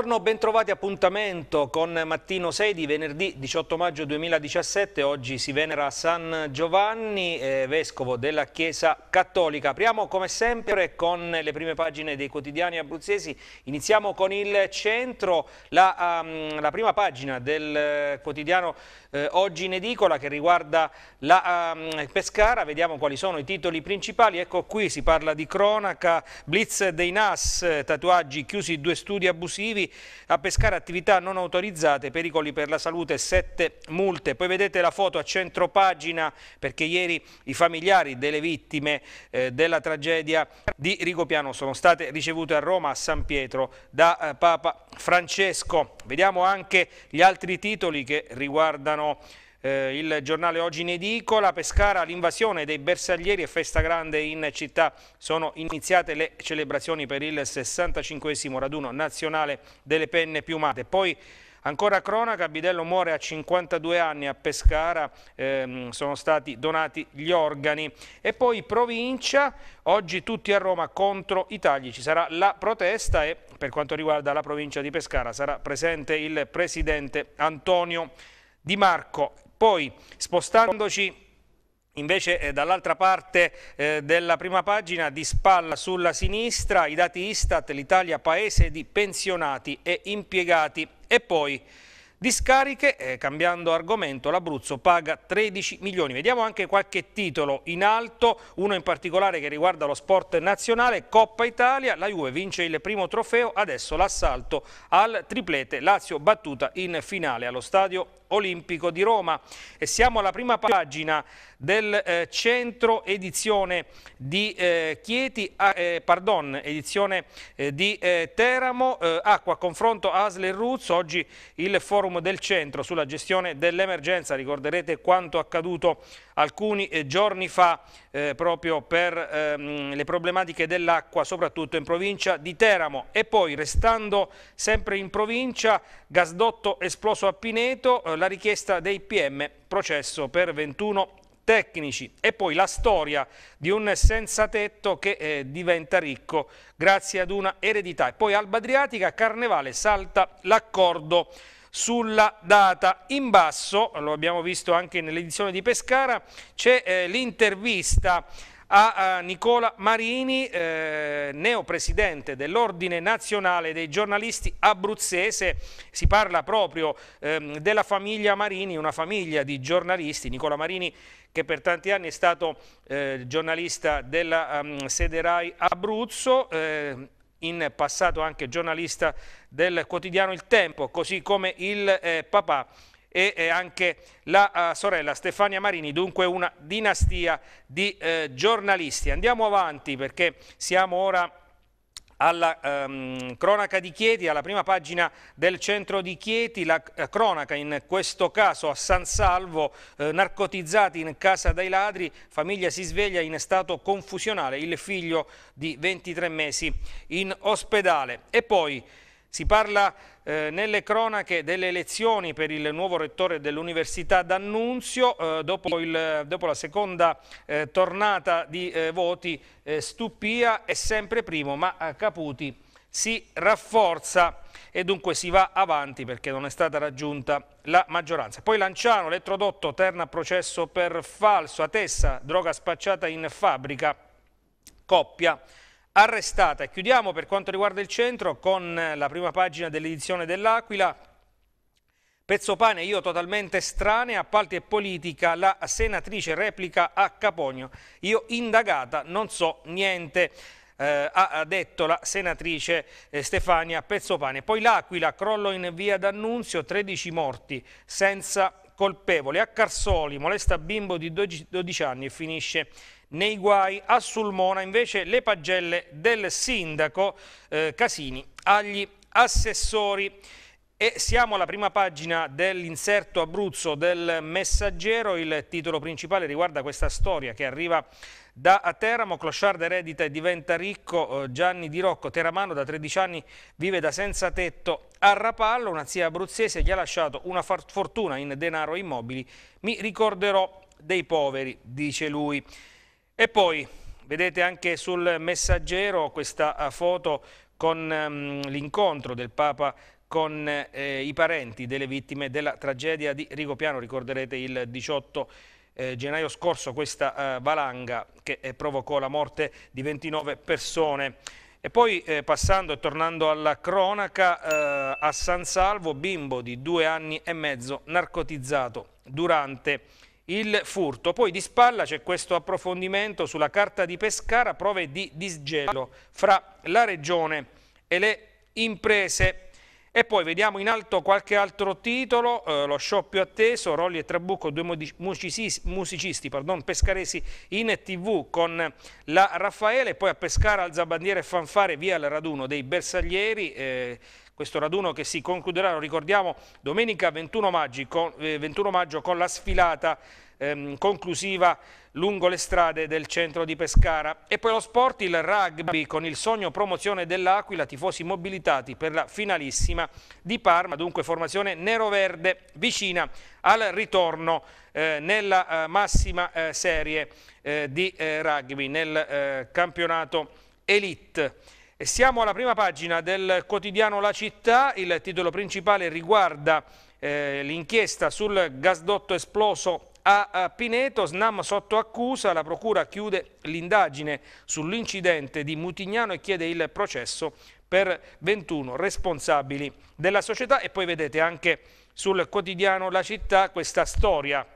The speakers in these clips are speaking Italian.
Buongiorno, bentrovati appuntamento con Mattino 6 di venerdì 18 maggio 2017. Oggi si venera San Giovanni, eh, vescovo della Chiesa Cattolica. Apriamo come sempre con le prime pagine dei quotidiani abruzzesi. Iniziamo con il centro, la, um, la prima pagina del eh, quotidiano eh, oggi in edicola che riguarda la um, Pescara, vediamo quali sono i titoli principali, ecco qui si parla di cronaca, blitz dei NAS, tatuaggi chiusi due studi abusivi, a Pescara attività non autorizzate, pericoli per la salute, sette multe, poi vedete la foto a centro pagina perché ieri i familiari delle vittime eh, della tragedia di Rigopiano sono state ricevute a Roma, a San Pietro, da eh, Papa Francesco. Vediamo anche gli altri titoli che riguardano Titolano eh, il giornale oggi in edicola, Pescara l'invasione dei bersaglieri e festa grande in città, sono iniziate le celebrazioni per il 65 raduno nazionale delle penne piumate. Poi Ancora cronaca, Bidello muore a 52 anni a Pescara, ehm, sono stati donati gli organi. E poi provincia, oggi tutti a Roma contro i tagli, ci sarà la protesta e per quanto riguarda la provincia di Pescara sarà presente il presidente Antonio di Marco. Poi spostandoci Invece eh, dall'altra parte eh, della prima pagina, di spalla sulla sinistra, i dati Istat, l'Italia paese di pensionati e impiegati. E poi discariche, eh, cambiando argomento, l'Abruzzo paga 13 milioni. Vediamo anche qualche titolo in alto, uno in particolare che riguarda lo sport nazionale, Coppa Italia, la Juve vince il primo trofeo, adesso l'assalto al triplete, Lazio battuta in finale allo stadio Olimpico di Roma. E siamo alla prima pagina del eh, centro edizione di eh, Chieti, eh, pardon, edizione eh, di eh, Teramo, eh, acqua, confronto Asle e Ruzzo, oggi il forum del centro sulla gestione dell'emergenza, ricorderete quanto accaduto alcuni giorni fa proprio per ehm, le problematiche dell'acqua, soprattutto in provincia di Teramo. E poi restando sempre in provincia, gasdotto esploso a Pineto, la richiesta dei PM, processo per 21 tecnici e poi la storia di un senza tetto che eh, diventa ricco grazie ad una eredità e poi Alba Adriatica Carnevale salta l'accordo sulla data. In basso, lo abbiamo visto anche nell'edizione di Pescara, c'è eh, l'intervista a Nicola Marini, eh, neopresidente dell'Ordine Nazionale dei Giornalisti Abruzzese. Si parla proprio eh, della famiglia Marini, una famiglia di giornalisti. Nicola Marini che per tanti anni è stato eh, giornalista della um, sede RAI Abruzzo, eh, in passato anche giornalista del quotidiano Il Tempo, così come il eh, papà e, anche la eh, sorella Stefania Marini, dunque una dinastia di eh, giornalisti. Andiamo avanti perché siamo ora alla um, cronaca di Chieti, alla prima pagina del centro di Chieti, la uh, cronaca in questo caso a San Salvo, eh, narcotizzati in casa dai ladri, famiglia si sveglia in stato confusionale, il figlio di 23 mesi in ospedale. E poi si parla eh, nelle cronache delle elezioni per il nuovo rettore dell'Università d'Annunzio, eh, dopo, dopo, la seconda eh, tornata di eh, voti, eh, Stupia è sempre primo, ma eh, Caputi si rafforza e dunque si va avanti perché non è stata raggiunta la maggioranza. Poi Lanciano, elettrodotto, terna processo per falso, Atessa, droga spacciata in fabbrica, coppia arrestata. E chiudiamo per quanto riguarda il centro con la prima pagina dell'edizione dell'Aquila. Pezzopane, io totalmente strane, appalti e politica, la senatrice replica a Capogno. Io indagata, non so niente. Eh, ha detto la senatrice eh, Stefania Pezzopane. Poi l'Aquila, crollo in via d'Annunzio, 13 morti senza colpevole. A Carsoli molesta bimbo di 12 anni e finisce nei guai. A Sulmona invece le pagelle del sindaco eh, Casini agli assessori. E siamo alla prima pagina dell'inserto Abruzzo del Messaggero, il titolo principale riguarda questa storia che arriva da Teramo, Clochard eredita e diventa ricco, eh, Gianni Di Rocco, teramano da 13 anni, vive da senza tetto a Rapallo, una zia abruzzese gli ha lasciato una fortuna in denaro e immobili, mi ricorderò dei poveri, dice lui. E poi vedete anche sul messaggero questa eh, foto con um, l'incontro del Papa con eh, i parenti delle vittime della tragedia di Rigopiano, ricorderete il 18 eh, gennaio scorso questa eh, valanga che eh, provocò la morte di 29 persone. E poi eh, passando e tornando alla cronaca, a San Salvo, bimbo di due anni e mezzo narcotizzato durante il furto. Poi di spalla c'è questo approfondimento sulla carta di Pescara, prove di disgelo fra la regione e le imprese. E poi vediamo in alto qualche altro titolo, eh, lo show più atteso, Rolli e Trabucco, due musicisti, pardon, pescaresi in tv con la Raffaele, poi a Pescara alzabandiere e fanfare via al raduno dei bersaglieri, eh, questo raduno che si concluderà, lo ricordiamo, domenica 21 maggio con, eh, 21 maggio con la sfilata ehm, conclusiva lungo le strade del centro di Pescara. E poi lo sport, il rugby con il sogno promozione dell'Aquila, tifosi mobilitati per la finalissima di Parma, dunque formazione nero-verde vicina al ritorno eh, nella eh, massima eh, serie eh, di eh, rugby nel campionato Elite. E siamo alla prima pagina del quotidiano La Città, il titolo principale riguarda eh, l'inchiesta sul gasdotto esploso a Pineto, Snam sotto accusa, la procura chiude l'indagine sull'incidente di Mutignano e chiede il processo per 21 responsabili della società e poi vedete anche sul quotidiano La Città questa storia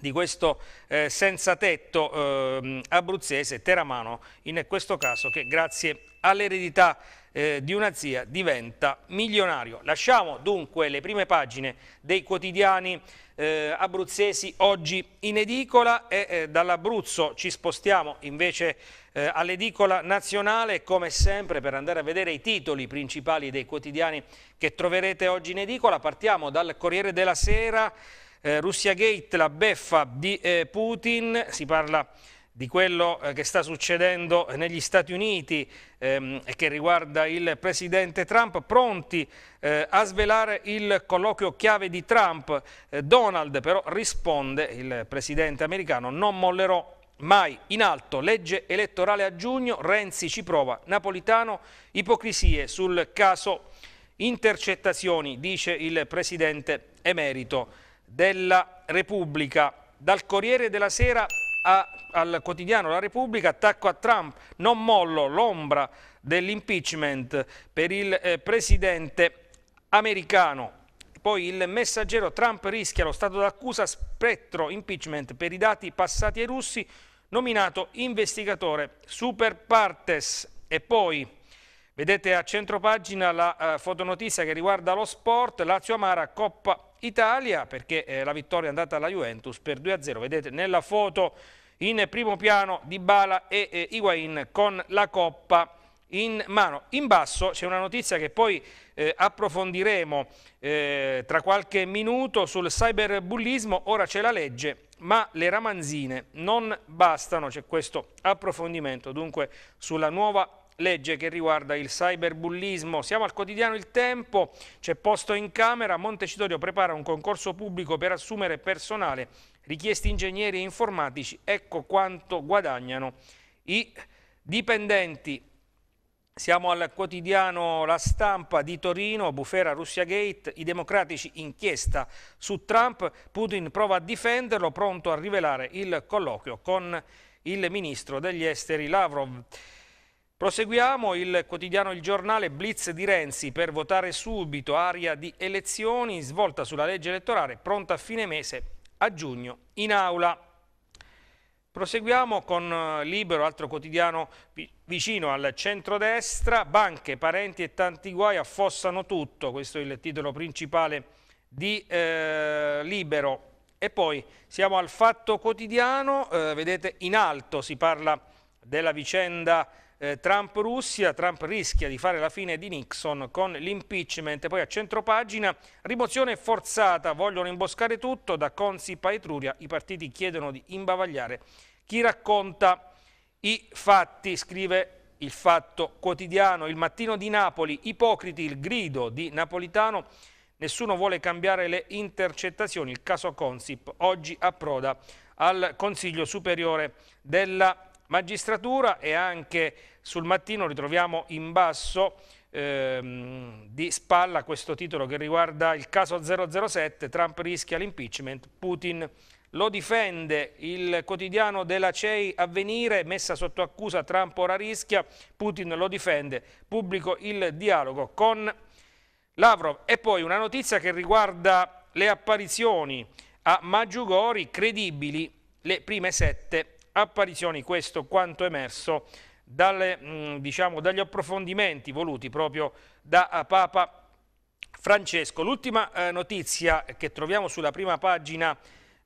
di questo eh, senza tetto eh, abruzzese Teramano, in questo caso che grazie all'eredità eh, di una zia diventa milionario. Lasciamo dunque le prime pagine dei quotidiani eh, abruzzesi oggi in edicola e eh, dall'Abruzzo ci spostiamo invece eh, all'edicola nazionale come sempre per andare a vedere i titoli principali dei quotidiani che troverete oggi in edicola. Partiamo dal Corriere della Sera, eh, Russia Gate, la beffa di eh, Putin, si parla di di quello eh, che sta succedendo negli Stati Uniti ehm, e che riguarda il presidente Trump, pronti eh, a svelare il colloquio chiave di Trump. Eh, Donald però risponde, il presidente americano, non mollerò mai in alto, legge elettorale a giugno, Renzi ci prova, Napolitano, ipocrisie sul caso intercettazioni, dice il presidente emerito della Repubblica. Dal Corriere della Sera a, al quotidiano La Repubblica, attacco a Trump, non mollo l'ombra dell'impeachment per il eh, presidente americano. Poi il messaggero Trump rischia lo stato d'accusa, spettro impeachment per i dati passati ai russi, nominato investigatore super partes. E poi vedete a centro pagina la eh, fotonotizia che riguarda lo sport, Lazio Amara, Coppa Italia, perché eh, la vittoria è andata alla Juventus per 2-0. Vedete nella foto in primo piano Di Bala e eh, Higuain con la Coppa in mano. In basso c'è una notizia che poi eh, approfondiremo eh, tra qualche minuto sul cyberbullismo, ora c'è la legge, ma le ramanzine non bastano, c'è questo approfondimento dunque sulla nuova legge che riguarda il cyberbullismo. Siamo al quotidiano Il Tempo, c'è posto in camera, Montecitorio prepara un concorso pubblico per assumere personale richiesti ingegneri e informatici, ecco quanto guadagnano i dipendenti. Siamo al quotidiano La Stampa di Torino, Bufera, Russia Gate, i democratici inchiesta su Trump, Putin prova a difenderlo, pronto a rivelare il colloquio con il ministro degli esteri Lavrov. Proseguiamo il quotidiano Il Giornale Blitz di Renzi per votare subito, aria di elezioni, svolta sulla legge elettorale, pronta a fine mese a giugno in aula. Proseguiamo con eh, Libero, altro quotidiano vicino al centrodestra, banche, parenti e tanti guai affossano tutto, questo è il titolo principale di eh, Libero. E poi siamo al Fatto Quotidiano, eh, vedete in alto si parla della vicenda eh, Trump-Russia, Trump rischia di fare la fine di Nixon con l'impeachment. Poi a centropagina, rimozione forzata, vogliono imboscare tutto, da Consip a Etruria i partiti chiedono di imbavagliare chi racconta i fatti, scrive il fatto quotidiano, il mattino di Napoli, ipocriti, il grido di Napolitano, nessuno vuole cambiare le intercettazioni, il caso Consip oggi approda al Consiglio Superiore della Magistratura e anche sul mattino ritroviamo in basso ehm, di spalla questo titolo che riguarda il caso 007, Trump rischia l'impeachment, Putin lo difende, il quotidiano della CEI Avvenire, messa sotto accusa, Trump ora rischia, Putin lo difende, pubblico il dialogo con Lavrov. E poi una notizia che riguarda le apparizioni a Maggiugori, credibili le prime sette apparizioni, questo quanto emerso dalle, mm, diciamo, dagli approfondimenti voluti proprio da eh, Papa Francesco. L'ultima eh, notizia che troviamo sulla prima pagina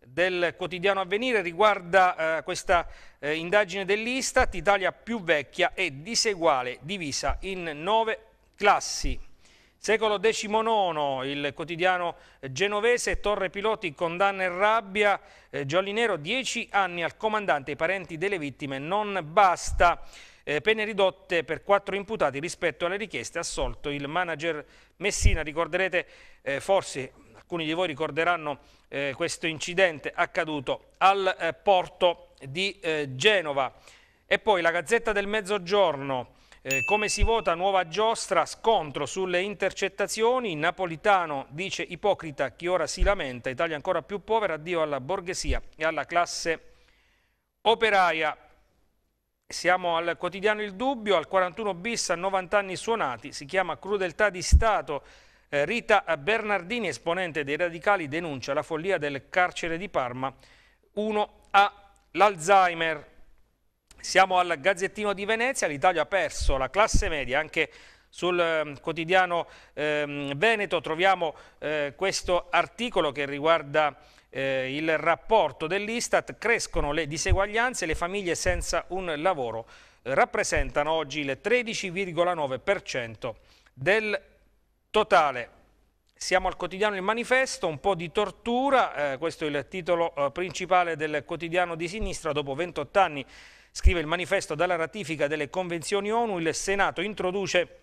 del quotidiano Avvenire riguarda eh, questa eh, indagine dell'Istat, Italia più vecchia e diseguale, divisa in nove classi. Secolo XIX, il quotidiano genovese, Torre Piloti condanna e rabbia, eh, Giollinero 10 anni al comandante, i parenti delle vittime non basta. Eh, pene ridotte per quattro imputati rispetto alle richieste assolto il manager Messina. Ricorderete, eh, forse alcuni di voi ricorderanno eh, questo incidente accaduto al eh, porto di eh, Genova. E poi la Gazzetta del Mezzogiorno, eh, come si vota nuova giostra, scontro sulle intercettazioni, Napolitano dice ipocrita chi ora si lamenta, Italia ancora più povera, addio alla borghesia e alla classe operaia. Siamo al quotidiano Il Dubbio, al 41 bis a 90 anni suonati, si chiama Crudeltà di Stato. Eh, Rita Bernardini, esponente dei radicali, denuncia la follia del carcere di Parma 1 a l'Alzheimer. Siamo al Gazzettino di Venezia, l'Italia ha perso la classe media anche sul ehm, quotidiano eh, Veneto troviamo eh, questo articolo che riguarda eh, il rapporto dell'Istat, crescono le diseguaglianze e le famiglie senza un lavoro eh, rappresentano oggi il 13,9% del totale. Siamo al quotidiano Il Manifesto, un po' di tortura, eh, questo è il titolo eh, principale del quotidiano di sinistra. Dopo 28 anni, scrive il manifesto, dalla ratifica delle convenzioni ONU, il Senato introduce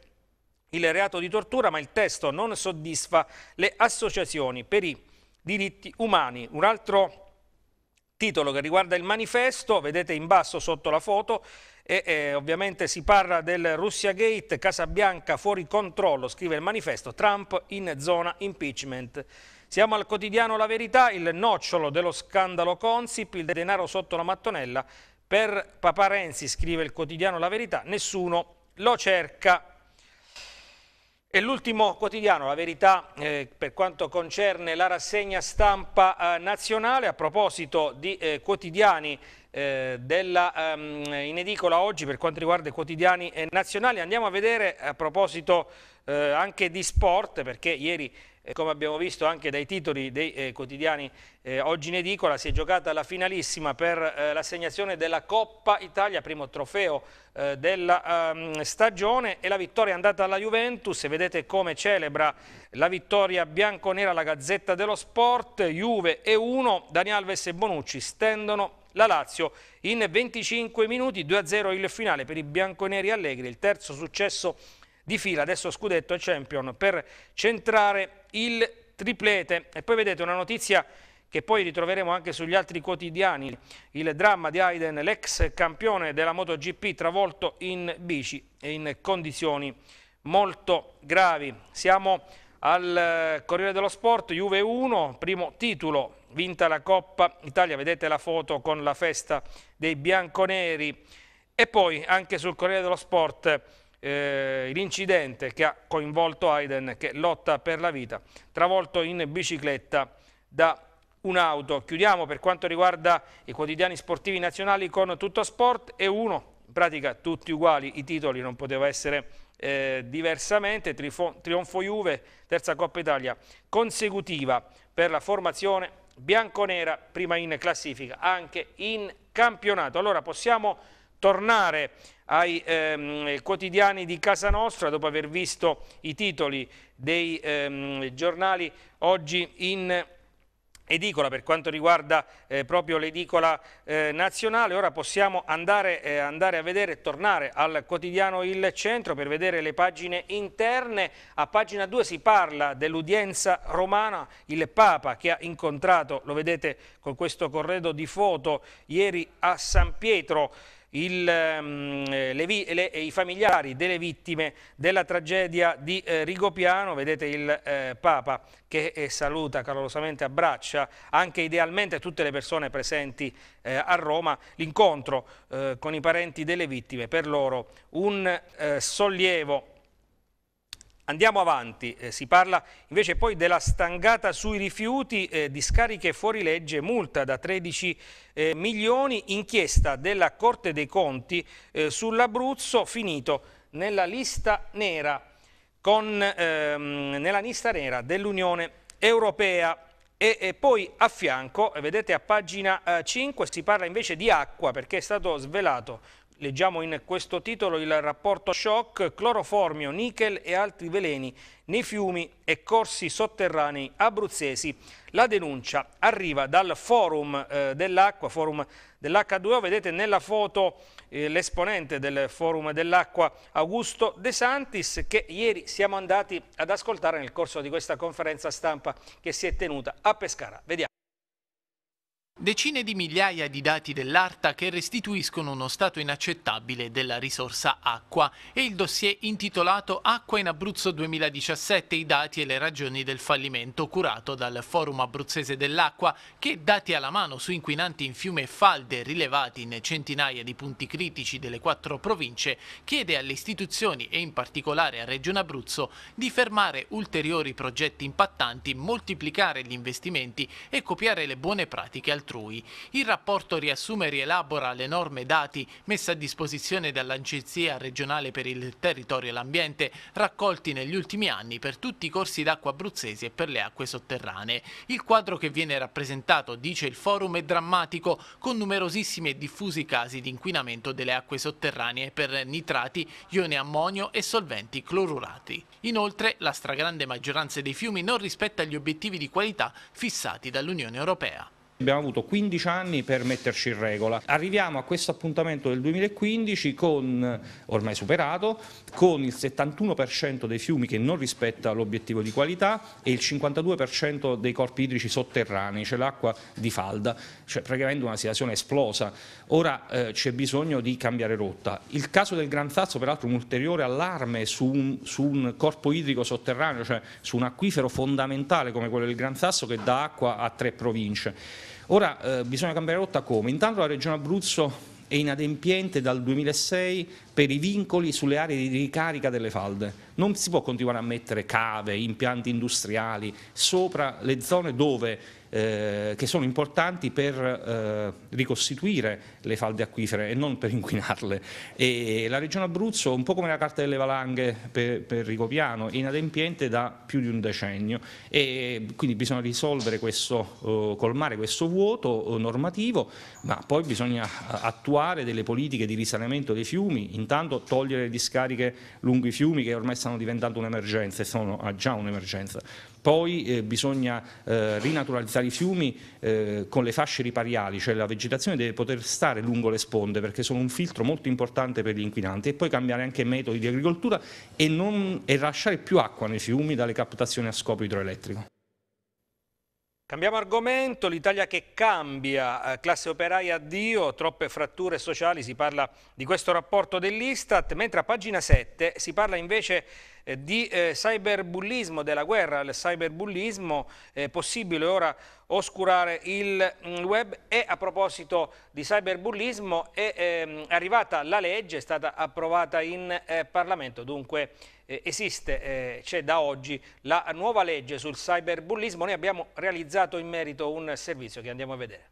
il reato di tortura, ma il testo non soddisfa le associazioni per i diritti umani. Un altro titolo che riguarda il manifesto, vedete in basso sotto la foto, e, eh, ovviamente si parla del Russia Gate, Casa Bianca fuori controllo, scrive il manifesto, Trump in zona impeachment. Siamo al quotidiano La Verità, il nocciolo dello scandalo Consip, il denaro sotto la mattonella. Per Papa Renzi, scrive il quotidiano La Verità, nessuno lo cerca. E l'ultimo quotidiano, la verità eh, per quanto concerne la rassegna stampa eh, nazionale, a proposito di eh, quotidiani eh, della, ehm, in edicola oggi per quanto riguarda i quotidiani eh, nazionali, andiamo a vedere a proposito eh, anche di sport perché ieri eh, come abbiamo visto anche dai titoli dei eh, quotidiani eh, oggi in edicola, si è giocata la finalissima per eh, l'assegnazione della Coppa Italia, primo trofeo eh, della um, stagione e la vittoria è andata alla Juventus e vedete come celebra la vittoria bianconera la Gazzetta dello Sport, Juve e 1, Dani Alves e Bonucci stendono la Lazio in 25 minuti 2-0 il finale per i bianconeri allegri, il terzo successo di fila, adesso scudetto e champion, per centrare il triplete. E poi vedete una notizia che poi ritroveremo anche sugli altri quotidiani, il dramma di Aiden, l'ex campione della MotoGP travolto in bici e in condizioni molto gravi. Siamo al eh, Corriere dello Sport, Juve 1, primo titolo, vinta la Coppa Italia, vedete la foto con la festa dei bianconeri e poi anche sul Corriere dello Sport eh, l'incidente che ha coinvolto Aiden che lotta per la vita, travolto in bicicletta da un'auto. Chiudiamo per quanto riguarda i quotidiani sportivi nazionali con Tutto Sport e uno, in pratica tutti uguali, i titoli non poteva essere eh, diversamente, Trifo, trionfo Juve, terza Coppa Italia consecutiva per la formazione bianconera, prima in classifica, anche in campionato. Allora possiamo tornare ai ehm, quotidiani di casa nostra dopo aver visto i titoli dei ehm, giornali oggi in edicola per quanto riguarda eh, proprio l'edicola eh, nazionale. Ora possiamo andare, eh, andare, a vedere, e tornare al quotidiano Il Centro per vedere le pagine interne. A pagina 2 si parla dell'udienza romana, il Papa che ha incontrato, lo vedete con questo corredo di foto, ieri a San Pietro il, ehm, eh, le, le, i familiari delle vittime della tragedia di eh, Rigopiano, vedete il eh, Papa che eh, saluta calorosamente, abbraccia anche idealmente tutte le persone presenti eh, a Roma, l'incontro eh, con i parenti delle vittime, per loro un sollievo Andiamo avanti, eh, si parla invece poi della stangata sui rifiuti, eh, discariche fuori legge, multa da 13 eh, milioni, inchiesta della Corte dei Conti eh, sull'Abruzzo, finito nella lista nera, ehm, nera dell'Unione Europea. E, e, poi a fianco, eh, vedete a pagina 5, eh, si parla invece di acqua perché è stato svelato Leggiamo in questo titolo il rapporto shock, cloroformio, nickel e altri veleni nei fiumi e corsi sotterranei abruzzesi. La denuncia arriva dal forum eh, dell'acqua, forum dell'H2O, vedete nella foto eh, l'esponente del forum dell'acqua Augusto De Santis che ieri siamo andati ad ascoltare nel corso di questa conferenza stampa che si è tenuta a Pescara. Vediamo. Decine di migliaia di dati dell'ARTA che restituiscono uno stato inaccettabile della risorsa acqua e il dossier intitolato Acqua in Abruzzo 2017, i dati e le ragioni del fallimento curato dal Forum Abruzzese dell'Acqua che, dati alla mano su inquinanti in fiume e falde rilevati in centinaia di punti critici delle quattro province, chiede alle istituzioni e in particolare a Regione Abruzzo di fermare ulteriori progetti impattanti, moltiplicare gli investimenti e copiare le buone pratiche altrui altrui. Il rapporto riassume e rielabora le norme dati messe a disposizione dall'Agenzia regionale per il territorio e l'ambiente, raccolti negli ultimi anni per tutti i corsi d'acqua abruzzesi e per le acque sotterranee. Il quadro che viene rappresentato, dice il forum, è drammatico, con numerosissimi e diffusi casi di inquinamento delle acque sotterranee per nitrati, ione ammonio e solventi clorurati. Inoltre, la stragrande maggioranza dei fiumi non rispetta gli obiettivi di qualità fissati dall'Unione Europea. Abbiamo avuto 15 anni per metterci in regola. Arriviamo a questo appuntamento del 2015 con, ormai superato, con il 71% dei fiumi che non rispetta l'obiettivo di qualità e il 52% dei corpi idrici sotterranei, cioè l'acqua di falda, cioè praticamente una situazione esplosa. Ora eh, c'è bisogno di cambiare rotta. Il caso del Gran Sasso peraltro un ulteriore allarme su un, su un corpo idrico sotterraneo, cioè su un acquifero fondamentale come quello del Gran Sasso che dà acqua a tre province. Ora eh, bisogna cambiare rotta come? Intanto la Regione Abruzzo è inadempiente dal 2006 per i vincoli sulle aree di ricarica delle falde. Non si può continuare a mettere cave, impianti industriali sopra le zone dove eh, che sono importanti per eh, ricostituire le falde acquifere e non per inquinarle. E la regione Abruzzo, un po' come la carta delle valanghe per, per Rigopiano, è inadempiente da più di un decennio e quindi bisogna risolvere questo, eh, colmare questo vuoto oh, normativo, ma poi bisogna eh, attuare delle politiche di risanamento dei fiumi, intanto togliere le discariche lungo i fiumi che ormai stanno diventando un'emergenza e sono ah, già un'emergenza. Poi eh, bisogna eh, rinaturalizzare i fiumi eh, con le fasce ripariali, cioè la vegetazione deve poter stare lungo le sponde perché sono un filtro molto importante per gli inquinanti e poi cambiare anche metodi di agricoltura e, non, e lasciare più acqua nei fiumi dalle captazioni a scopo idroelettrico. Cambiamo argomento, l'Italia che cambia, eh, classe operaia addio, troppe fratture sociali, si parla di questo rapporto dell'Istat, mentre a pagina 7 si parla invece eh, di eh, cyberbullismo, della guerra al cyberbullismo, è possibile ora oscurare il mm, web e a proposito di cyberbullismo è ehm, arrivata la legge, è stata approvata in Parlamento, dunque eh, esiste, eh, c'è da oggi la nuova legge sul cyberbullismo, noi abbiamo realizzato in merito un servizio che andiamo a vedere.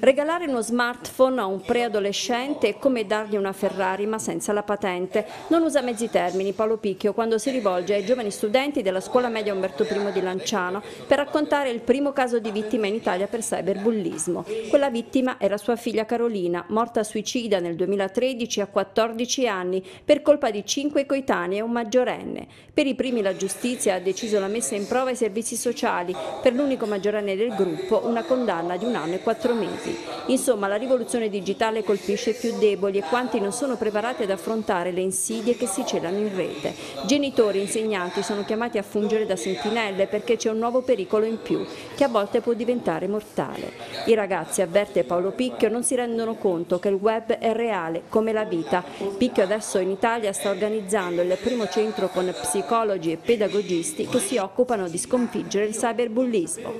Regalare uno smartphone a un preadolescente è come dargli una Ferrari ma senza la patente. Non usa mezzi termini Paolo Picchio quando si rivolge ai giovani studenti della scuola media Umberto I di Lanciano per raccontare il primo caso di vittima in Italia per cyberbullismo. Quella vittima era sua figlia Carolina, morta suicida nel 2013 a 14 anni per colpa di cinque coetanei e un maggiorenne. Per i primi la giustizia ha deciso la messa in prova ai servizi sociali, per l'unico maggiorenne del gruppo una condanna di un anno e quattro mesi strumenti. Insomma, la rivoluzione digitale colpisce i più deboli e quanti non sono preparati ad affrontare le insidie che si celano in rete. Genitori e insegnanti sono chiamati a fungere da sentinelle perché c'è un nuovo pericolo in più, che a volte può diventare mortale. I ragazzi, avverte Paolo Picchio, non si rendono conto che il web è reale, come la vita. Picchio adesso in Italia sta organizzando il primo centro con psicologi e pedagogisti che si occupano di sconfiggere il cyberbullismo.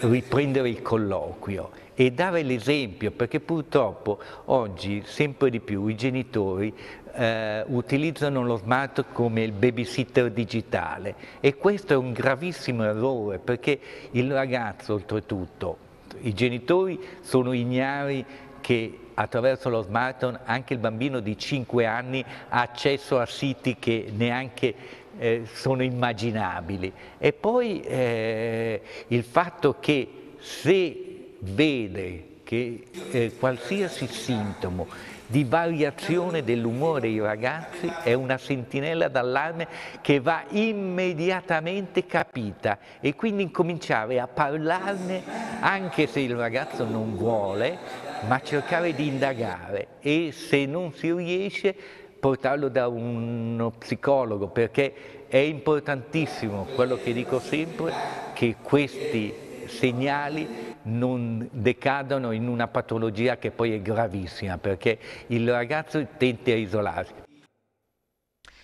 Riprendere il colloquio e dare l'esempio, perché purtroppo oggi sempre di più i genitori eh, utilizzano lo smart come il babysitter digitale e questo è un gravissimo errore perché il ragazzo oltretutto, i genitori sono ignari che attraverso lo smartphone anche il bambino di 5 anni ha accesso a siti che neanche eh, sono immaginabili e poi eh, il fatto che se vede che eh, qualsiasi sintomo di variazione dell'umore dei ragazzi è una sentinella d'allarme che va immediatamente capita e quindi cominciare a parlarne anche se il ragazzo non vuole, ma cercare di indagare e se non si riesce portarlo da uno psicologo perché è importantissimo quello che dico sempre che questi segnali non decadano in una patologia che poi è gravissima, perché il ragazzo tende a isolarsi.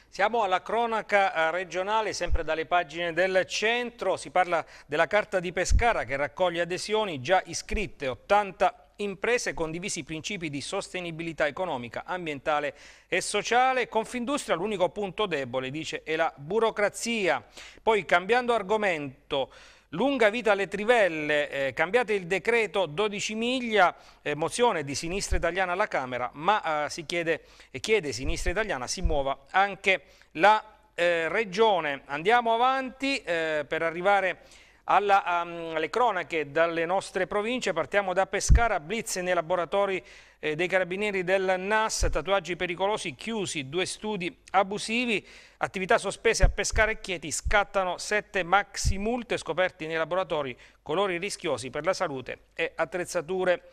Siamo alla cronaca eh, regionale, sempre dalle pagine del centro, si parla della carta di Pescara che raccoglie adesioni già iscritte, 80 imprese condivisi i principi di sostenibilità economica, ambientale e sociale. Confindustria l'unico punto debole, dice, è la burocrazia. Poi cambiando argomento... Lunga vita alle trivelle, eh, cambiate il decreto 12 miglia, eh, mozione di Sinistra Italiana alla Camera, ma eh, si chiede, eh, chiede Sinistra Italiana si muova anche la eh, Regione. Andiamo avanti eh, per arrivare alla, um, alle cronache dalle nostre province, partiamo da Pescara, blitz nei laboratori eh, dei carabinieri del NAS, tatuaggi pericolosi chiusi, due studi abusivi, attività sospese a pescare Chieti, scattano sette maxi multe scoperti nei laboratori, colori rischiosi per la salute e attrezzature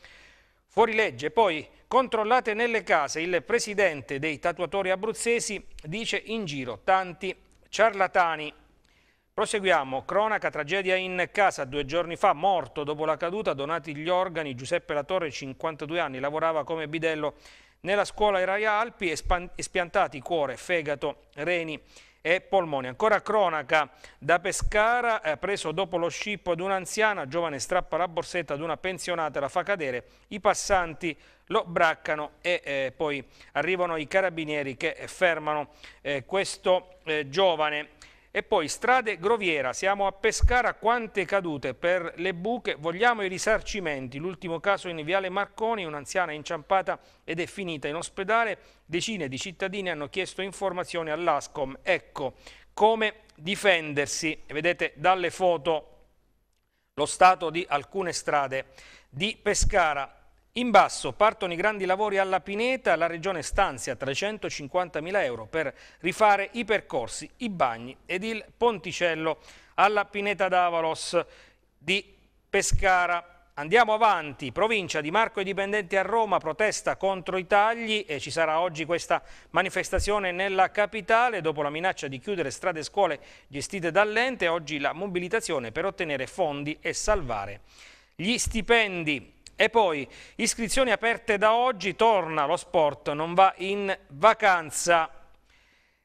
fuori legge. Poi controllate nelle case, il presidente dei tatuatori abruzzesi dice in giro tanti ciarlatani. Proseguiamo, cronaca, tragedia in casa, due giorni fa, morto dopo la caduta, donati gli organi, Giuseppe Latorre, 52 anni, lavorava come bidello nella scuola Eraia Alpi, e spiantati cuore, fegato, reni e polmoni. Ancora cronaca da Pescara, eh, preso dopo lo scippo ad un'anziana, giovane strappa la borsetta ad una pensionata, la fa cadere, i passanti lo braccano e eh, poi arrivano i carabinieri che eh, fermano eh, questo eh, giovane. E poi strade groviera, siamo a Pescara, quante cadute per le buche, vogliamo i risarcimenti, l'ultimo caso in Viale Marconi, un'anziana inciampata ed è finita in ospedale, decine di cittadini hanno chiesto informazioni all'ASCOM, ecco come difendersi, vedete dalle foto lo stato di alcune strade di Pescara. In basso partono i grandi lavori alla Pineta, la regione stanzia 350.000 euro per rifare i percorsi, i bagni ed il ponticello alla Pineta d'Avalos di Pescara. Andiamo avanti, provincia di Marco e dipendenti a Roma protesta contro i tagli e ci sarà oggi questa manifestazione nella capitale dopo la minaccia di chiudere strade e scuole gestite dall'ente, oggi la mobilitazione per ottenere fondi e salvare gli stipendi. E poi, iscrizioni aperte da oggi, torna lo sport, non va in vacanza.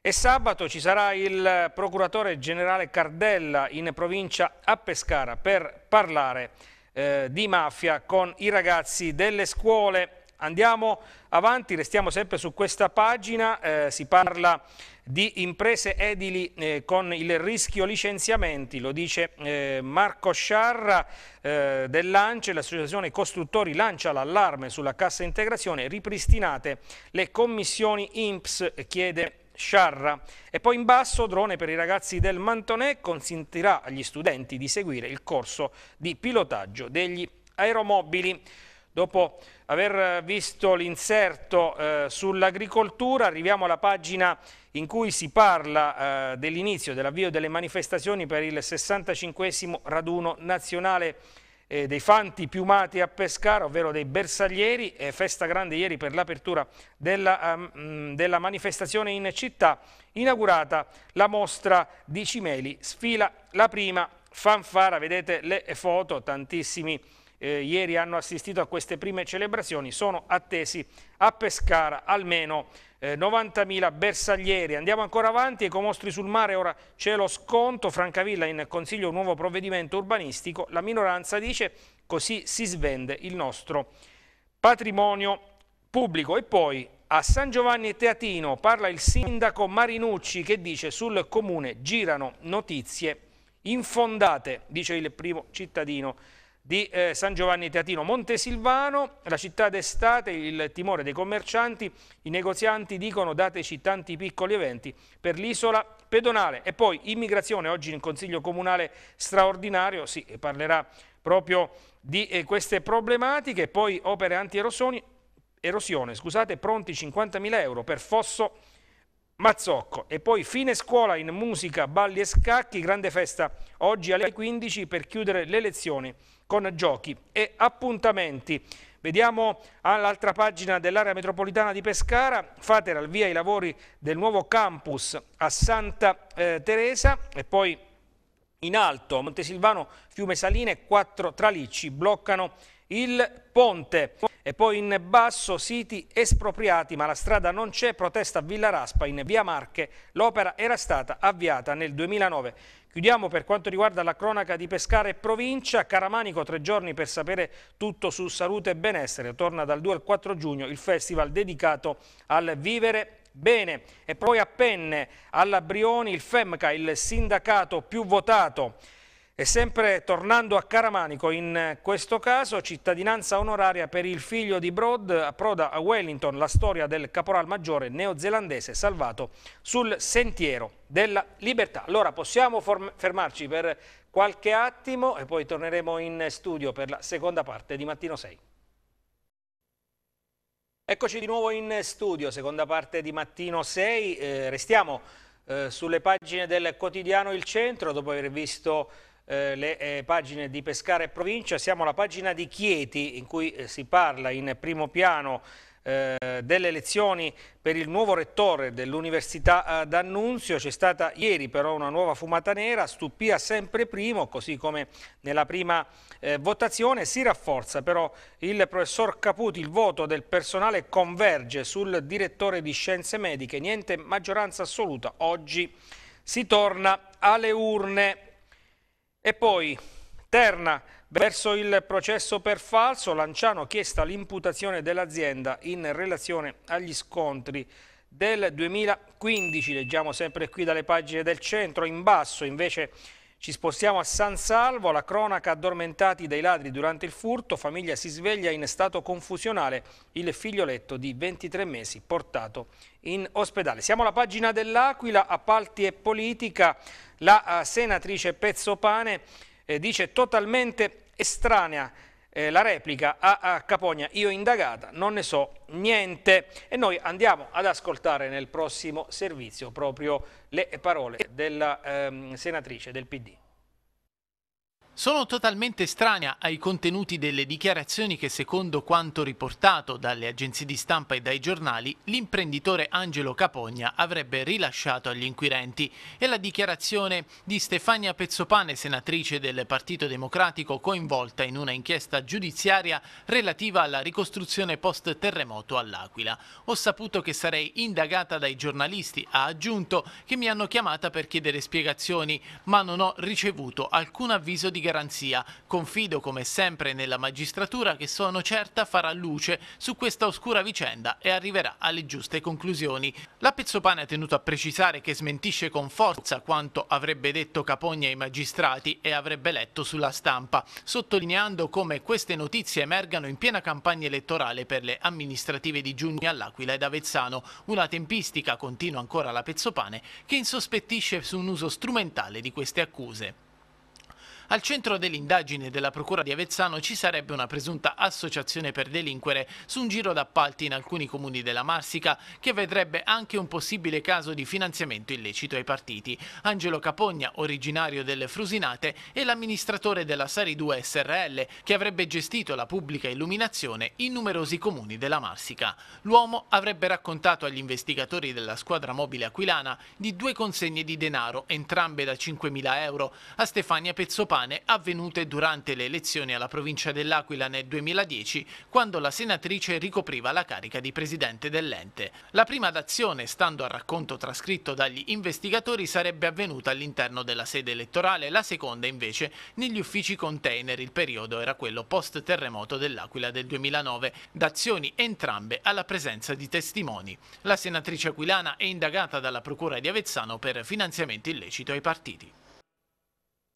E sabato ci sarà il procuratore generale Cardella in provincia a Pescara per parlare eh, di mafia con i ragazzi delle scuole. Andiamo avanti, restiamo sempre su questa pagina, eh, si parla di imprese edili eh, con il rischio licenziamenti, lo dice eh, Marco Sciarra eh, dell'Ance, l'associazione costruttori lancia l'allarme sulla cassa integrazione, ripristinate le commissioni INPS, chiede Sciarra. E poi in basso, drone per i ragazzi del Mantonè consentirà agli studenti di seguire il corso di pilotaggio degli aeromobili. Dopo aver visto l'inserto eh, sull'agricoltura, arriviamo alla pagina in cui si parla eh, dell'inizio, dell'avvio delle manifestazioni per il 65 raduno nazionale eh, dei fanti piumati a Pescara, ovvero dei bersaglieri, festa grande ieri per l'apertura della, um, della manifestazione in città, inaugurata la mostra di Cimeli, sfila la prima fanfara, vedete le foto, tantissimi eh, ieri hanno assistito a queste prime celebrazioni, sono attesi a Pescara almeno eh, 90.000 bersaglieri. Andiamo ancora avanti, ecomostri sul mare, ora c'è lo sconto, Francavilla in consiglio un nuovo provvedimento urbanistico, la minoranza dice così si svende il nostro patrimonio pubblico. E poi a San Giovanni Teatino parla il sindaco Marinucci che dice sul comune girano notizie infondate, dice il primo cittadino di eh, San Giovanni Teatino Montesilvano, la città d'estate, il timore dei commercianti, i negozianti dicono dateci tanti piccoli eventi per l'isola pedonale e poi immigrazione, oggi in consiglio comunale straordinario, si sì, parlerà proprio di eh, queste problematiche, poi opere anti-erosione, scusate, pronti 50.000 euro per Fosso Mazzocco e poi fine scuola in musica, balli e scacchi, grande festa oggi alle 15 per chiudere le lezioni con giochi e appuntamenti. Vediamo all'altra pagina dell'area metropolitana di Pescara, Fater al via i lavori del nuovo campus a Santa eh, Teresa e poi in alto Montesilvano, Fiume Saline, quattro tralicci bloccano il ponte e poi in basso siti espropriati ma la strada non c'è, protesta a Villa Raspa in via Marche, l'opera era stata avviata nel 2009. Chiudiamo per quanto riguarda la cronaca di Pescara e provincia, Caramanico tre giorni per sapere tutto su salute e benessere, torna dal 2 al 4 giugno il festival dedicato al vivere bene e poi a penne alla Brioni il FEMCA, il sindacato più votato e sempre tornando a Caramanico, in questo caso cittadinanza onoraria per il figlio di Broad, approda a Wellington la storia del caporal maggiore neozelandese salvato sul sentiero della libertà. Allora possiamo fermarci per qualche attimo e poi torneremo in studio per la seconda parte di Mattino 6. Eccoci di nuovo in studio, seconda parte di Mattino 6. Eh, restiamo eh, sulle pagine del quotidiano Il Centro dopo aver visto eh, le eh, pagine di Pescara e Provincia, siamo alla pagina di Chieti in cui eh, si parla in primo piano eh, delle elezioni per il nuovo rettore dell'Università eh, d'Annunzio. C'è stata ieri però una nuova fumata nera, Stupia sempre primo, così come nella prima eh, votazione. Si rafforza però il professor Caputi, il voto del personale converge sul direttore di scienze mediche, niente maggioranza assoluta. Oggi si torna alle urne. E poi Terna verso il processo per falso, Lanciano ha chiesto l'imputazione dell'azienda in relazione agli scontri del 2015, leggiamo sempre qui dalle pagine del centro, in basso invece ci spostiamo a San Salvo, la cronaca addormentati dai ladri durante il furto, famiglia si sveglia in stato confusionale, il figlioletto di 23 mesi portato in ospedale. Siamo alla pagina dell'Aquila, appalti e politica, la eh, senatrice Pezzopane eh, dice totalmente estranea eh, la replica a, a Capogna, io indagata non ne so niente e noi andiamo ad ascoltare nel prossimo servizio proprio le parole della ehm, senatrice del PD sono totalmente estranea ai contenuti delle dichiarazioni che, secondo quanto riportato dalle agenzie di stampa e dai giornali, l'imprenditore Angelo Capogna avrebbe rilasciato agli inquirenti e la dichiarazione di Stefania Pezzopane, senatrice del Partito Democratico coinvolta in una inchiesta giudiziaria relativa alla ricostruzione post-terremoto all'Aquila. Ho saputo che sarei indagata dai giornalisti, ha aggiunto, che mi hanno chiamata per chiedere spiegazioni, ma non ho ricevuto alcun avviso di garanzia. Confido come sempre nella magistratura che sono certa farà luce su questa oscura vicenda e arriverà alle giuste conclusioni. La Pezzopane ha tenuto a precisare che smentisce con forza quanto avrebbe detto Capogna ai magistrati e avrebbe letto sulla stampa, sottolineando come queste notizie emergano in piena campagna elettorale per le amministrative di giugno all'Aquila ed Avezzano, una tempistica continua ancora la Pezzopane che insospettisce su un uso strumentale di queste accuse. Al centro dell'indagine della Procura di Avezzano ci sarebbe una presunta associazione per delinquere su un giro d'appalti in alcuni comuni della Marsica che vedrebbe anche un possibile caso di finanziamento illecito ai partiti. Angelo Capogna, originario delle Frusinate, è l'amministratore della Sari 2 SRL che avrebbe gestito la pubblica illuminazione in numerosi comuni della Marsica. L'uomo avrebbe raccontato agli investigatori della squadra mobile aquilana di due consegne di denaro, entrambe da 5.000 euro, a Stefania Pezzopano campane avvenute durante le elezioni alla provincia dell'Aquila nel 2010, quando la senatrice ricopriva la carica di presidente dell'ente. La prima d'azione, stando al racconto trascritto dagli investigatori, sarebbe avvenuta all'interno della sede elettorale, la seconda invece negli uffici container. Il periodo era quello post-terremoto dell'Aquila del 2009, d'azioni entrambe alla presenza di testimoni. La senatrice aquilana è indagata dalla Procura di Avezzano per finanziamento illecito ai partiti.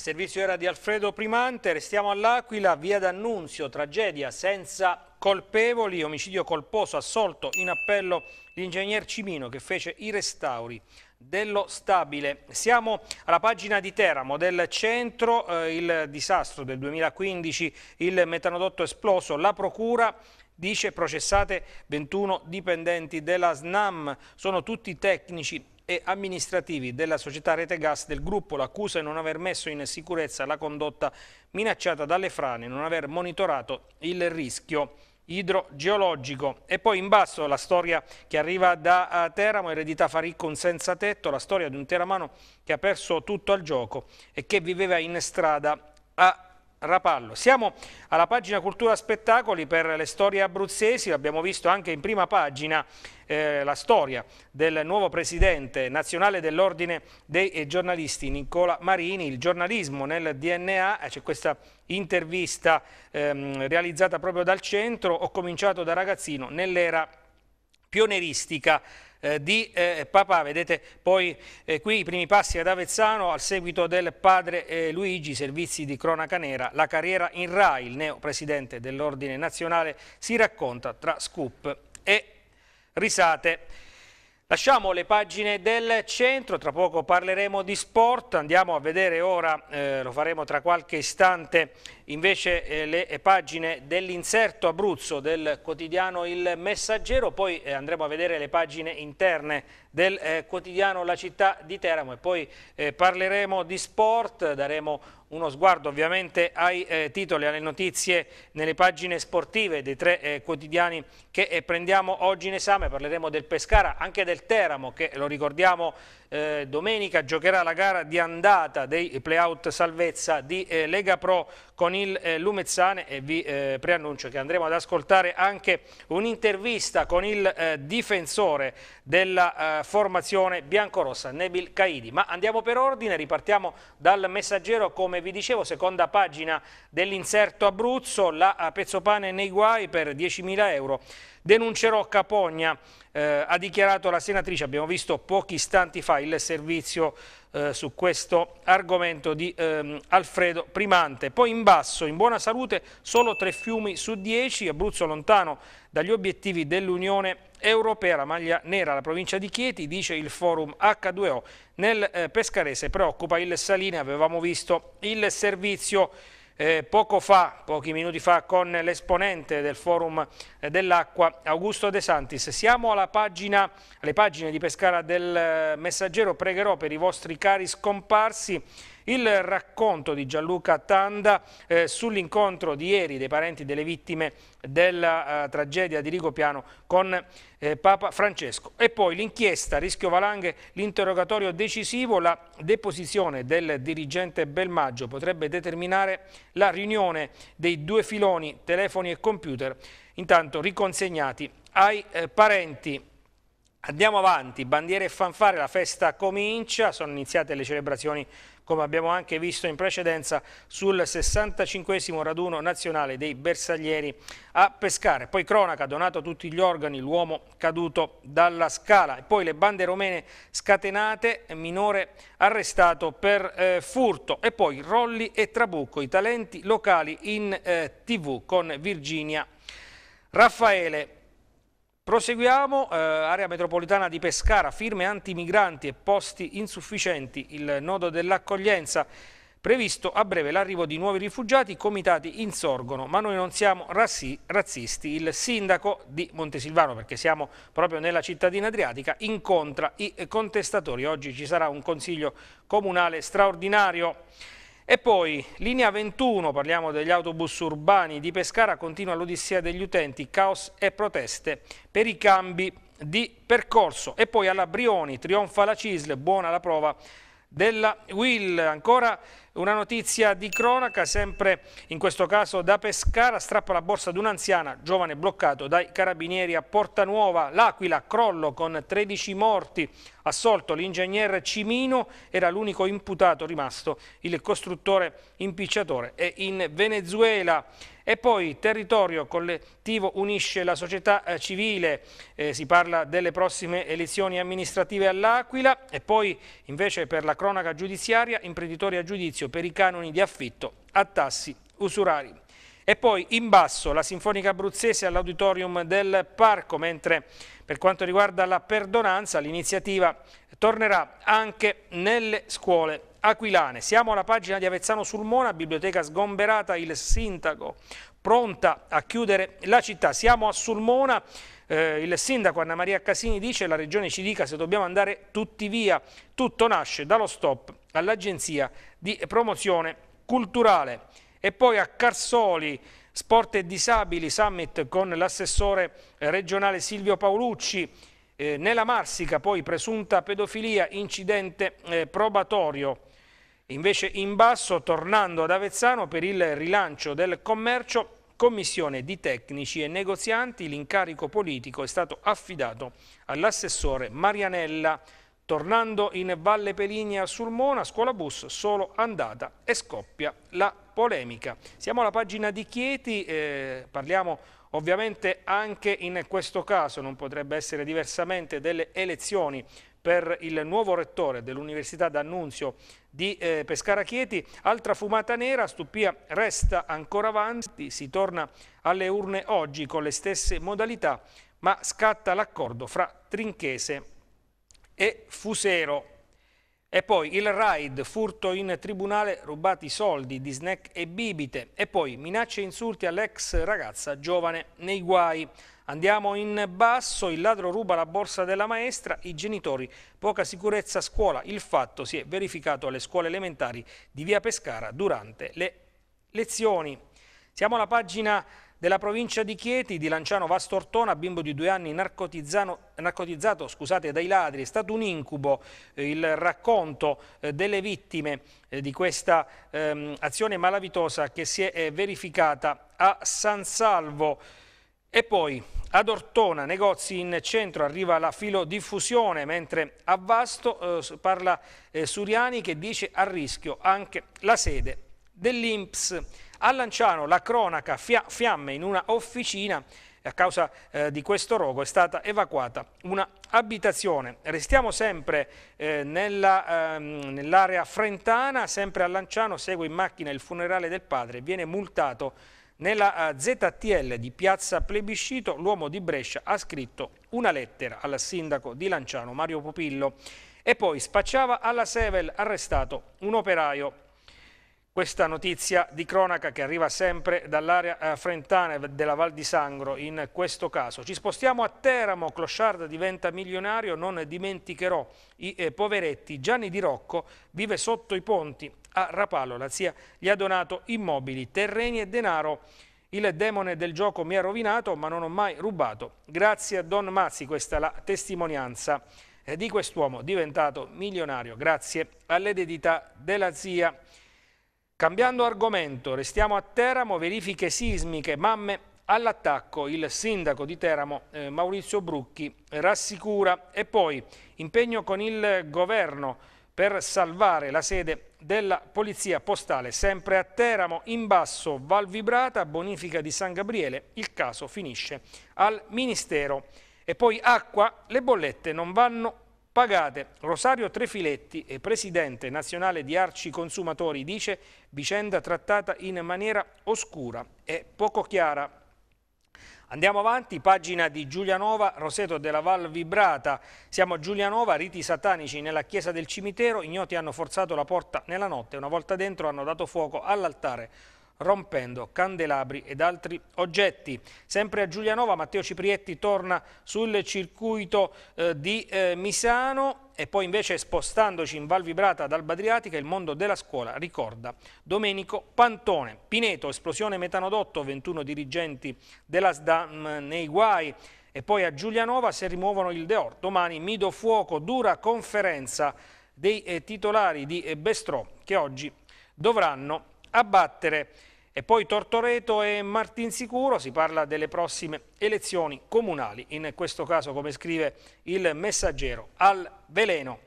Servizio era di Alfredo Primante, restiamo all'Aquila, via d'Annunzio, tragedia senza colpevoli, omicidio colposo, assolto in appello l'ingegner Cimino che fece i restauri dello stabile. Siamo alla pagina di Teramo del centro, eh, il disastro del 2015, il metanodotto esploso, la procura dice processate 21 dipendenti della SNAM, sono tutti tecnici e amministrativi della società Rete Gas del gruppo l'accusa di non aver messo in sicurezza la condotta minacciata dalle frane, non aver monitorato il rischio idrogeologico. E poi in basso la storia che arriva da eh, Teramo, eredità Faricco senza tetto, la storia di un teramano che ha perso tutto al gioco e che viveva in strada a Rapallo. Siamo alla pagina Cultura Spettacoli per le storie abruzzesi, abbiamo visto anche in prima pagina eh, la storia del nuovo presidente nazionale dell'Ordine dei eh, giornalisti Nicola Marini, il giornalismo nel DNA, eh, c'è questa intervista ehm, realizzata proprio dal centro, ho cominciato da ragazzino nell'era pioneristica eh, di eh, papà. Vedete poi eh, qui i primi passi ad Avezzano al seguito del padre eh, Luigi, servizi di cronaca nera, la carriera in RAI, il neo presidente dell'Ordine Nazionale, si racconta tra scoop e risate. Lasciamo le pagine del centro, tra poco parleremo di sport, andiamo a vedere ora, eh, lo faremo tra qualche istante, invece eh, le pagine dell'inserto Abruzzo del quotidiano Il Messaggero, poi eh, andremo a vedere le pagine interne del eh, quotidiano La Città di Teramo e poi eh, parleremo di sport, daremo uno sguardo ovviamente ai eh, titoli, alle notizie nelle pagine sportive dei tre eh, quotidiani che eh, prendiamo oggi in esame. Parleremo del Pescara, anche del Teramo che lo ricordiamo eh, domenica giocherà la gara di andata dei playout salvezza di eh, Lega Pro con il eh, Lumezzane e vi eh, preannuncio che andremo ad ascoltare anche un'intervista con il eh, difensore della eh, formazione biancorossa Nebil Caidi. Ma andiamo per ordine, ripartiamo dal messaggero come vi dicevo, seconda pagina dell'inserto Abruzzo, la Pezzopane nei guai per 10.000 euro Denuncerò Capogna, eh, ha dichiarato la senatrice, abbiamo visto pochi istanti fa il servizio eh, su questo argomento di ehm, Alfredo Primante. Poi in basso, in buona salute, solo tre fiumi su dieci, Abruzzo lontano dagli obiettivi dell'Unione Europea, la maglia nera, la provincia di Chieti, dice il forum H2O. Nel eh, Pescarese preoccupa il Saline, avevamo visto il servizio eh, poco fa, pochi minuti fa, con l'esponente del forum dell'acqua, Augusto De Santis. Siamo pagina, alle pagine di Pescara del Messaggero, pregherò per i vostri cari scomparsi il racconto di Gianluca Tanda eh, sull'incontro di ieri dei parenti delle vittime della eh, tragedia di Rigopiano con eh, Papa Francesco. E poi l'inchiesta, rischio valanghe, l'interrogatorio decisivo, la deposizione del dirigente Belmaggio potrebbe determinare la riunione dei due filoni, telefoni e computer, intanto riconsegnati ai eh, parenti. Andiamo avanti, bandiere e fanfare, la festa comincia, sono iniziate le celebrazioni come abbiamo anche visto in precedenza sul 65 raduno nazionale dei bersaglieri a Pescare. Poi cronaca, donato tutti gli organi, l'uomo caduto dalla scala e poi le bande romene scatenate, minore arrestato per eh, furto e poi Rolli e Trabucco, i talenti locali in eh, tv con Virginia Raffaele Proseguiamo, eh, area metropolitana di Pescara, firme antimigranti e posti insufficienti, il nodo dell'accoglienza. Previsto a breve l'arrivo di nuovi rifugiati, i comitati insorgono, ma noi non siamo razzi, razzisti. Il sindaco di Montesilvano, perché siamo proprio nella cittadina adriatica, incontra i contestatori. Oggi ci sarà un consiglio comunale straordinario. E poi, linea 21, parliamo degli autobus urbani di Pescara, continua l'odissea degli utenti, caos e proteste per i cambi di percorso. E poi alla Brioni, trionfa la Cisle, buona la prova della Will. Ancora una notizia di cronaca, sempre in questo caso da Pescara, strappa la borsa di un'anziana, giovane bloccato dai carabinieri a Porta Nuova, l'Aquila, crollo con 13 morti, assolto l'ingegner Cimino, era l'unico imputato rimasto, il costruttore impicciatore è in Venezuela. E poi territorio collettivo unisce la società eh, civile, eh, si parla delle prossime elezioni amministrative all'Aquila e poi invece per la cronaca giudiziaria imprenditori a giudizio per i canoni di affitto a tassi usurari. E poi in basso la Sinfonica Abruzzese all'auditorium del Parco, mentre per quanto riguarda la perdonanza l'iniziativa tornerà anche nelle scuole aquilane. Siamo alla pagina di Avezzano Sulmona, biblioteca sgomberata, il sindaco pronta a chiudere la città. Siamo a Sulmona, eh, il sindaco Anna Maria Casini dice la regione ci dica se dobbiamo andare tutti via, tutto nasce dallo stop all'Agenzia di Promozione Culturale. E poi a Carsoli, Sport e Disabili Summit con l'assessore regionale Silvio Paolucci, eh, nella Marsica poi presunta pedofilia, incidente eh, probatorio. Invece in basso, tornando ad Avezzano per il rilancio del commercio, commissione di tecnici e negozianti, l'incarico politico è stato affidato all'assessore Marianella Tornando in Valle Peligna sul Mona, scuola bus solo andata e scoppia la polemica. Siamo alla pagina di Chieti, eh, parliamo ovviamente anche in questo caso, non potrebbe essere diversamente, delle elezioni per il nuovo rettore dell'Università d'Annunzio di eh, Pescara Chieti. Altra fumata nera, Stupia resta ancora avanti, si torna alle urne oggi con le stesse modalità, ma scatta l'accordo fra Trinchese e e Fusero. E poi il raid, furto in tribunale, rubati soldi di snack e bibite. E poi minacce e insulti all'ex ragazza giovane nei guai. Andiamo in basso, il ladro ruba la borsa della maestra, i genitori, poca sicurezza a scuola. Il fatto si è verificato alle scuole elementari di Via Pescara durante le lezioni. Siamo alla pagina della provincia di Chieti, di Lanciano Vastortona, bimbo di due anni narcotizzato scusate, dai ladri, è stato un incubo eh, il racconto eh, delle vittime eh, di questa ehm, azione malavitosa che si è verificata a San Salvo. E poi ad Ortona, negozi in centro, arriva la filodiffusione, mentre a Vasto eh, parla eh, Suriani che dice a rischio anche la sede dell'Inps. A Lanciano la cronaca fia fiamme in una officina a causa eh, di questo rogo è stata evacuata una abitazione. Restiamo sempre eh, ehm, nell'area ehm, nell frentana, sempre a Lanciano, segue in macchina il funerale del padre, viene multato nella eh, ZTL di Piazza Plebiscito, l'uomo di Brescia ha scritto una lettera al sindaco di Lanciano, Mario Pupillo, e poi spacciava alla Sevel, arrestato un operaio questa notizia di cronaca che arriva sempre dall'area eh, frentana della Val di Sangro in questo caso. Ci spostiamo a Teramo, Clochard diventa milionario, non dimenticherò i eh, poveretti. Gianni Di Rocco vive sotto i ponti a Rapallo, la zia gli ha donato immobili, terreni e denaro. Il demone del gioco mi ha rovinato ma non ho mai rubato. Grazie a Don Mazzi, questa è la testimonianza eh, di quest'uomo diventato milionario grazie all'eredità della zia Cambiando argomento, restiamo a Teramo, verifiche sismiche, mamme all'attacco. Il sindaco di Teramo, eh, Maurizio Brucchi, rassicura e poi impegno con il governo per salvare la sede della Polizia Postale, sempre a Teramo, in basso Val Vibrata, bonifica di San Gabriele, il caso finisce al Ministero. E poi acqua, le bollette non vanno pagate. Rosario Trefiletti, presidente nazionale di Arci Consumatori, dice vicenda trattata in maniera oscura e poco chiara. Andiamo avanti, pagina di Giulianova, Roseto della Val Vibrata. Siamo a Giulianova, riti satanici nella chiesa del cimitero, ignoti hanno forzato la porta nella notte, una volta dentro hanno dato fuoco all'altare rompendo candelabri ed altri oggetti. Sempre a Giulianova Matteo Ciprietti torna sul circuito eh, di eh, Misano e poi invece spostandoci in Val Vibrata ad Alba il mondo della scuola ricorda Domenico Pantone. Pineto, esplosione metanodotto, 21 dirigenti della SDAM nei guai e poi a Giulianova se rimuovono il Deor. Domani Mido Fuoco, dura conferenza dei eh, titolari di eh, Bestrò che oggi dovranno abbattere e poi Tortoreto e Martinsicuro, si parla delle prossime elezioni comunali, in questo caso come scrive il messaggero, al veleno.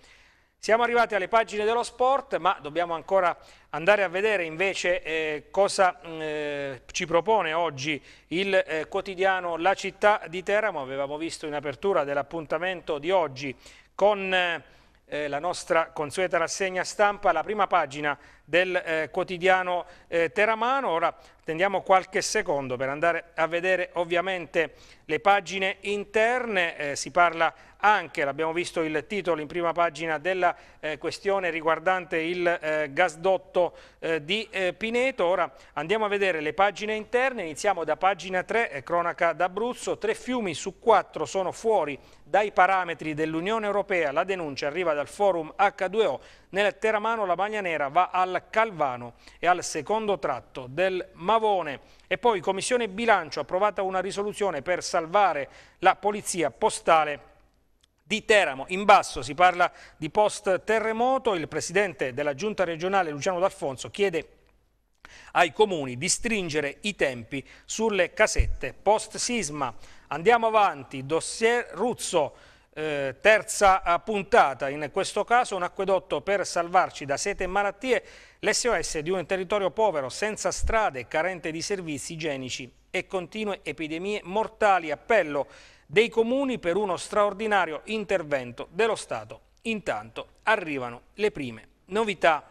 Siamo arrivati alle pagine dello sport, ma dobbiamo ancora andare a vedere invece eh, cosa eh, ci propone oggi il eh, quotidiano La città di Teramo. Avevamo visto in apertura dell'appuntamento di oggi con eh, la nostra consueta rassegna stampa la prima pagina del eh, quotidiano eh, Teramano. Ora attendiamo qualche secondo per andare a vedere ovviamente le pagine interne. Eh, si parla anche, l'abbiamo visto il titolo in prima pagina della eh, questione riguardante il eh, gasdotto eh, di eh, Pineto. Ora andiamo a vedere le pagine interne, iniziamo da pagina 3, eh, cronaca d'Abruzzo, tre fiumi su quattro sono fuori dai parametri dell'Unione Europea, la denuncia arriva dal forum H2O, nel Teramano la Bagna Nera va al Calvano e al secondo tratto del Mavone. E poi Commissione Bilancio ha approvato una risoluzione per salvare la polizia postale di Teramo. In basso si parla di post terremoto, il presidente della giunta regionale Luciano D'Alfonso chiede ai comuni di stringere i tempi sulle casette post sisma. Andiamo avanti, dossier Ruzzo eh, terza puntata, in questo caso un acquedotto per salvarci da sete e malattie, l'SOS di un territorio povero, senza strade, carente di servizi igienici e continue epidemie mortali, appello dei comuni per uno straordinario intervento dello Stato. Intanto arrivano le prime novità.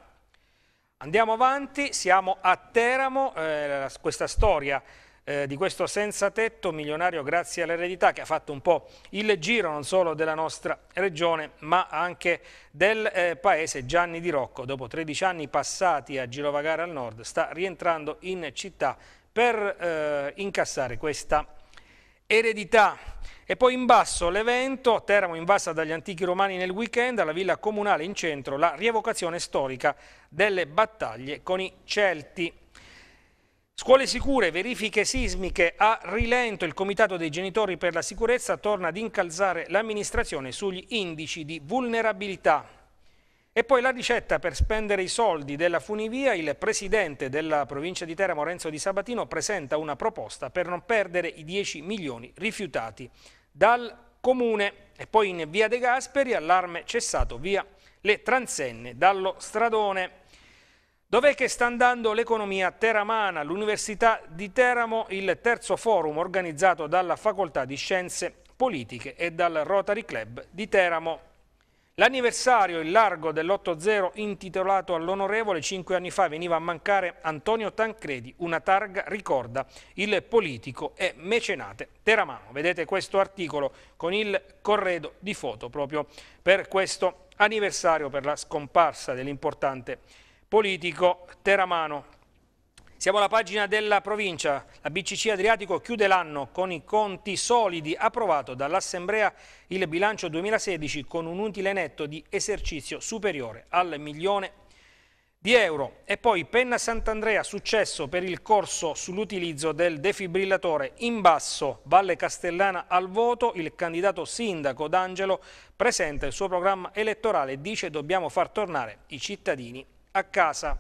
Andiamo avanti, siamo a Teramo, eh, questa storia eh, di questo senza tetto milionario grazie all'eredità che ha fatto un po' il giro non solo della nostra regione ma anche del eh, paese Gianni Di Rocco. Dopo 13 anni passati a girovagare al nord sta rientrando in città per eh, incassare questa eredità. E poi in basso l'evento, Teramo invasa dagli antichi romani nel weekend, alla villa comunale in centro la rievocazione storica delle battaglie con i Celti. Scuole sicure, verifiche sismiche a rilento, il Comitato dei Genitori per la Sicurezza torna ad incalzare l'amministrazione sugli indici di vulnerabilità. E poi la ricetta per spendere i soldi della funivia, il presidente della provincia di Teramo Renzo Di Sabatino presenta una proposta per non perdere i 10 milioni rifiutati dal comune. E poi in via De Gasperi allarme cessato via le transenne dallo stradone. Dov'è che sta andando l'economia teramana? L'Università di Teramo, il terzo forum organizzato dalla Facoltà di Scienze Politiche e dal Rotary Club di Teramo. L'anniversario, il largo dell'8-0 intitolato all'onorevole, cinque anni fa veniva a mancare Antonio Tancredi, una targa ricorda il politico e mecenate teramano. Vedete questo articolo con il corredo di foto proprio per questo anniversario, per la scomparsa dell'importante politico teramano. Siamo alla pagina della provincia. La BCC Adriatico chiude l'anno con i conti solidi approvato dall'Assemblea il bilancio 2016 con un utile netto di esercizio superiore al milione di euro. E poi Penna Sant'Andrea, successo per il corso sull'utilizzo del defibrillatore in basso Valle Castellana al voto, il candidato sindaco D'Angelo presenta il suo programma elettorale e dice dobbiamo far tornare i cittadini a casa.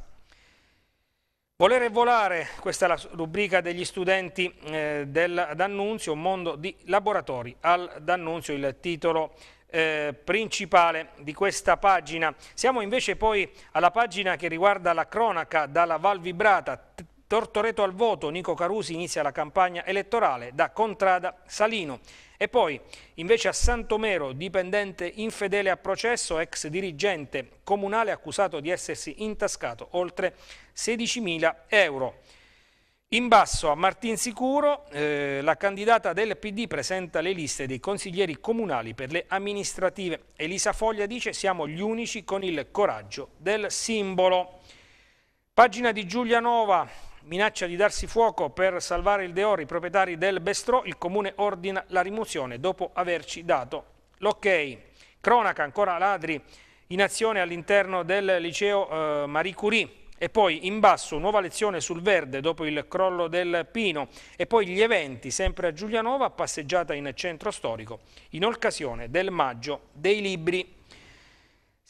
Volere volare, questa è la rubrica degli studenti eh, del D'Annunzio, un mondo di laboratori al D'Annunzio, il titolo eh, principale di questa pagina. Siamo invece poi alla pagina che riguarda la cronaca dalla Val Vibrata, Tortoreto al voto, Nico Carusi inizia la campagna elettorale da Contrada Salino. E poi invece a Santomero, dipendente infedele a processo, ex dirigente comunale accusato di essersi intascato oltre 16.000 euro. In basso a Martinsicuro, eh, la candidata del PD presenta le liste dei consiglieri comunali per le amministrative. Elisa Foglia dice siamo gli unici con il coraggio del simbolo. Pagina di Giulianova, minaccia di darsi fuoco per salvare il Deor, i proprietari del Bestrò, il comune ordina la rimozione dopo averci dato l'ok. Cronaca ancora ladri in azione all'interno del liceo eh, Marie Curie. E poi in basso nuova lezione sul verde dopo il crollo del Pino e poi gli eventi sempre a Giulianova, passeggiata in centro storico in occasione del maggio dei libri.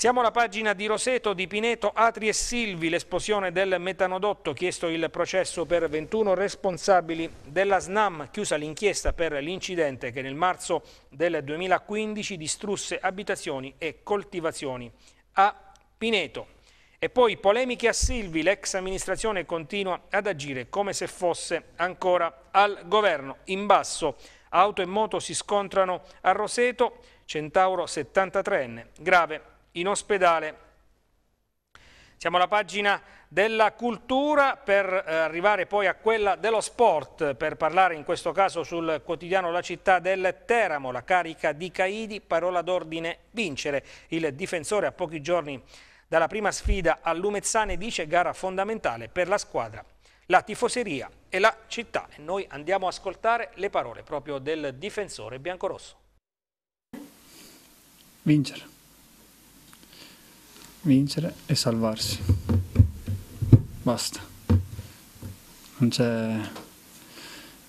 Siamo alla pagina di Roseto, di Pineto, Atri e Silvi, l'esplosione del metanodotto, chiesto il processo per 21 responsabili della SNAM, chiusa l'inchiesta per l'incidente che nel marzo del 2015 distrusse abitazioni e coltivazioni a Pineto. E poi polemiche a Silvi, l'ex amministrazione continua ad agire come se fosse ancora al governo. In basso, auto e moto si scontrano a Roseto, Centauro 73enne, grave in ospedale. Siamo alla pagina della cultura per eh, arrivare poi a quella dello sport, per parlare in questo caso sul quotidiano La città del Teramo, la carica di Caidi, parola d'ordine vincere. Il difensore a pochi giorni dalla prima sfida a Lumezzane dice gara fondamentale per la squadra, la tifoseria e la città. E noi andiamo a ascoltare le parole proprio del difensore biancorosso. Vincere vincere e salvarsi. Basta. Non c'è,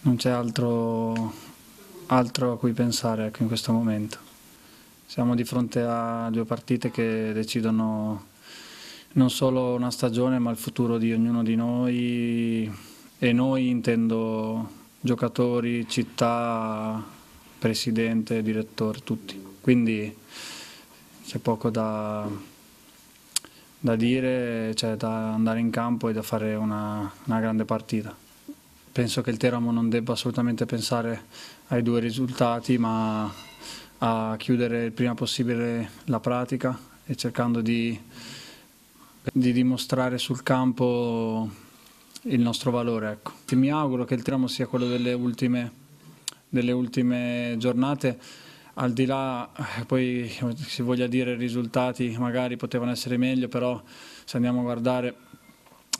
non c'è altro, altro a cui pensare ecco, in questo momento. Siamo di fronte a due partite che decidono non solo una stagione ma il futuro di ognuno di noi e noi intendo giocatori, città, presidente, direttore, tutti. Quindi c'è poco da, da dire, cioè da andare in campo e da fare una, una grande partita. Penso che il Teramo non debba assolutamente pensare ai due risultati, ma a chiudere il prima possibile la pratica e cercando di, di dimostrare sul campo il nostro valore. Ecco. Mi auguro che il Teramo sia quello delle ultime, delle ultime giornate al di là eh, poi si voglia dire i risultati magari potevano essere meglio, però se andiamo a guardare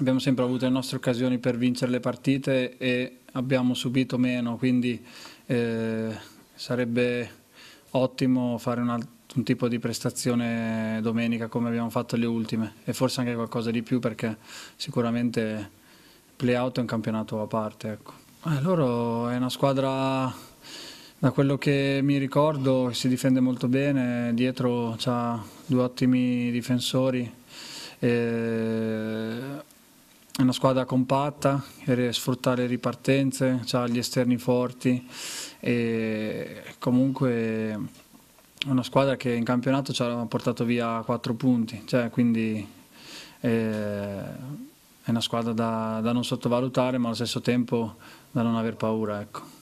abbiamo sempre avuto le nostre occasioni per vincere le partite e abbiamo subito meno, quindi eh, sarebbe ottimo fare un, alt- un tipo di prestazione domenica come abbiamo fatto le ultime e forse anche qualcosa di più perché sicuramente playout è un campionato a parte. Ecco. Eh, loro è una squadra da quello che mi ricordo si difende molto bene, dietro ha due ottimi difensori, è una squadra compatta che sfrutta le ripartenze, ha gli esterni forti e comunque è una squadra che in campionato ci ha portato via quattro punti, cioè quindi eh, è una squadra da, da, non sottovalutare ma allo stesso tempo da non aver paura. Ecco.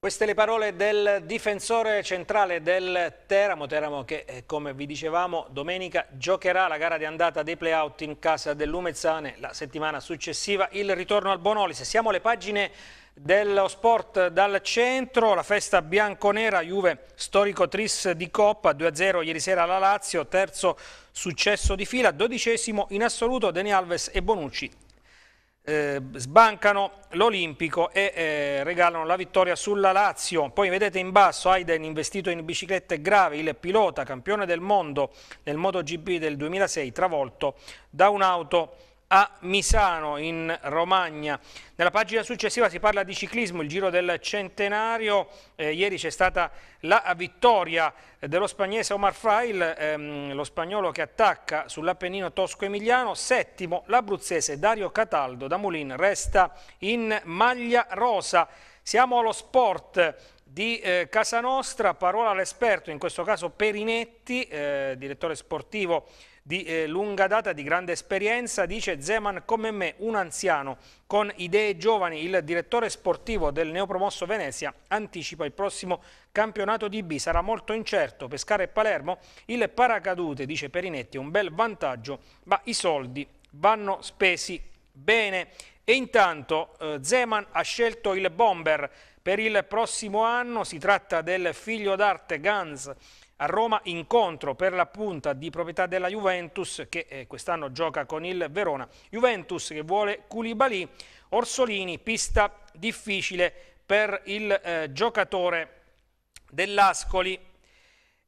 Queste le parole del difensore centrale del Teramo, Teramo che eh, come vi dicevamo domenica giocherà la gara di andata dei playout in casa dell'Umezzane la settimana successiva, il ritorno al Bonolis. Siamo alle pagine dello sport dal centro, la festa bianconera, Juve storico tris di Coppa, 2-0 ieri sera alla Lazio, terzo successo di fila, dodicesimo in assoluto Deni Alves e Bonucci eh, sbancano l'Olimpico e eh, regalano la vittoria sulla Lazio. Poi vedete in basso Aiden investito in biciclette gravi, il pilota campione del mondo nel MotoGP del 2006 travolto da un'auto a Misano in Romagna. Nella pagina successiva si parla di ciclismo, il giro del centenario, eh, ieri c'è stata la vittoria dello spagnese Omar Frail, ehm, lo spagnolo che attacca sull'Appennino tosco-emiliano, settimo l'abruzzese Dario Cataldo da Mulin resta in maglia rosa. Siamo allo sport di eh, Casa Nostra, parola all'esperto, in questo caso Perinetti, eh, direttore sportivo di eh, lunga data, di grande esperienza, dice Zeman come me, un anziano con idee giovani, il direttore sportivo del neopromosso Venezia anticipa il prossimo campionato di B, sarà molto incerto, Pescara e Palermo, il paracadute, dice Perinetti, è un bel vantaggio, ma i soldi vanno spesi bene. E intanto eh, Zeman ha scelto il bomber per il prossimo anno, si tratta del figlio d'arte Gans a Roma incontro per la punta di proprietà della Juventus che eh, quest'anno gioca con il Verona. Juventus che vuole Culibali, Orsolini, pista difficile per il eh, giocatore dell'Ascoli.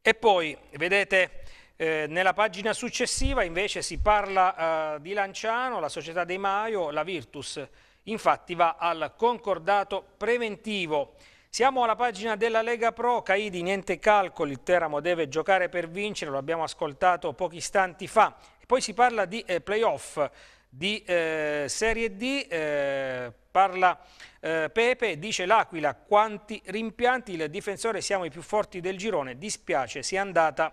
E poi, vedete, eh, nella pagina successiva invece si parla eh, di Lanciano, la società dei Maio, la Virtus infatti va al concordato preventivo siamo alla pagina della Lega Pro, Caidi niente calcoli, il Teramo deve giocare per vincere, lo abbiamo ascoltato pochi istanti fa. E poi si parla di eh, playoff, di eh, Serie D, eh, parla eh, Pepe, dice l'Aquila, quanti rimpianti, il difensore siamo i più forti del girone, dispiace, sia andata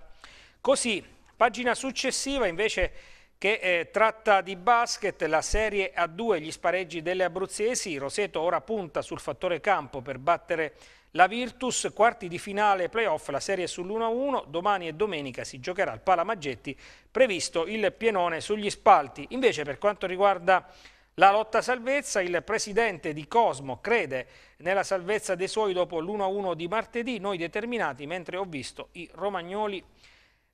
così. Pagina successiva invece che eh, tratta di basket, la Serie A2, gli spareggi delle abruzzesi, Roseto ora punta sul fattore campo per battere la Virtus, quarti di finale playoff, la serie sull'1-1, domani e domenica si giocherà il Palamaggetti, previsto il pienone sugli spalti. Invece per quanto riguarda la lotta salvezza, il presidente di Cosmo crede nella salvezza dei suoi dopo l'1-1 di martedì, noi determinati, mentre ho visto i romagnoli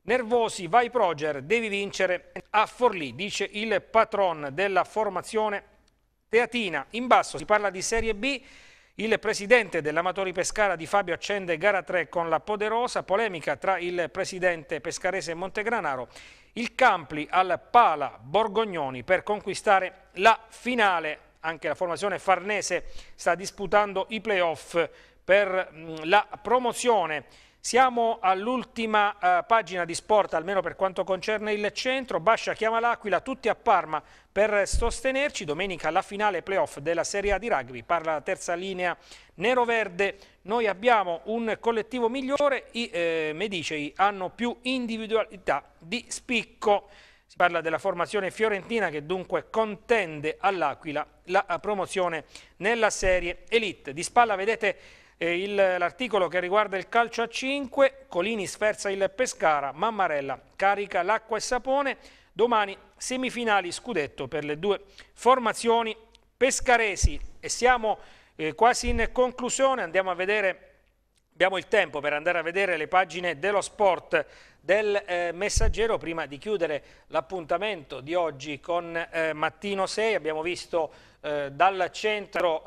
Nervosi, vai Proger, devi vincere a Forlì, dice il patron della formazione teatina. In basso si parla di Serie B, il presidente dell'Amatori Pescara di Fabio accende gara 3 con la poderosa polemica tra il presidente pescarese e Montegranaro. Il Campli al Pala Borgognoni per conquistare la finale. Anche la formazione farnese sta disputando i playoff per mm, la promozione. Siamo all'ultima eh, pagina di sport, almeno per quanto concerne il centro. Bascia chiama l'Aquila, tutti a Parma per sostenerci. Domenica la finale playoff della Serie A di rugby. Parla la terza linea nero-verde. Noi abbiamo un collettivo migliore, i eh, Medicei hanno più individualità di spicco. Si parla della formazione fiorentina che dunque contende all'Aquila la eh, promozione nella Serie Elite. Di spalla vedete L'articolo che riguarda il calcio a 5, Colini sferza il Pescara, Mammarella carica l'acqua e sapone, domani semifinali scudetto per le due formazioni pescaresi e siamo eh, quasi in conclusione, andiamo a vedere Abbiamo il tempo per andare a vedere le pagine dello sport del eh, Messaggero prima di chiudere l'appuntamento di oggi con eh, Mattino 6. Abbiamo visto eh, dal centro